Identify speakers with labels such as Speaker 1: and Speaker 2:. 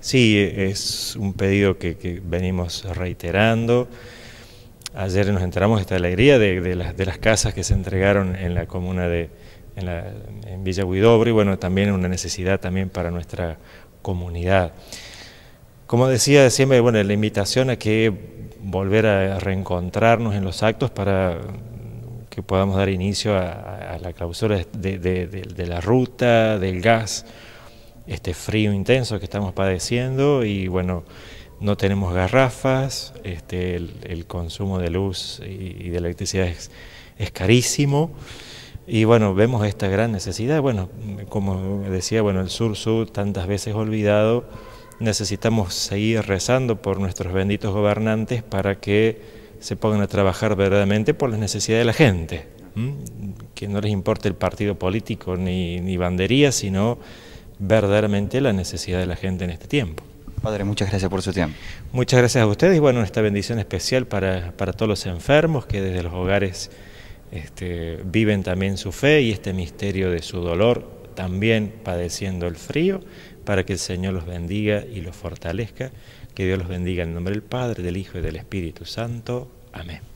Speaker 1: Sí, es un pedido que, venimos reiterando. Ayer nos enteramos de esta alegría de, las, casas que se entregaron en la comuna de en, la, en Villa bueno, también una necesidad también para nuestra comunidad. Como decía siempre, bueno, la invitación a que volver a reencontrarnos en los actos para que podamos dar inicio a, la clausura de la ruta, del gas este frío intenso que estamos padeciendo y bueno, no tenemos garrafas, este, el, consumo de luz y, de electricidad es, carísimo. Y bueno, vemos esta gran necesidad. Bueno, como decía, bueno, el sur-sur tantas veces olvidado, necesitamos seguir rezando por nuestros benditos gobernantes para que se pongan a trabajar verdaderamente por las necesidades de la gente. Que no les importe el partido político ni, ni bandería, sino verdaderamente la necesidad de la gente en este tiempo. Padre, muchas gracias por su tiempo. Muchas gracias a ustedes y bueno, esta bendición especial para, todos los enfermos que desde los hogares este, viven también su fe y este misterio de su dolor, también padeciendo el frío, para que el Señor los bendiga y los fortalezca. Que Dios los bendiga en nombre del Padre, del Hijo y del Espíritu Santo.
Speaker 2: Amén.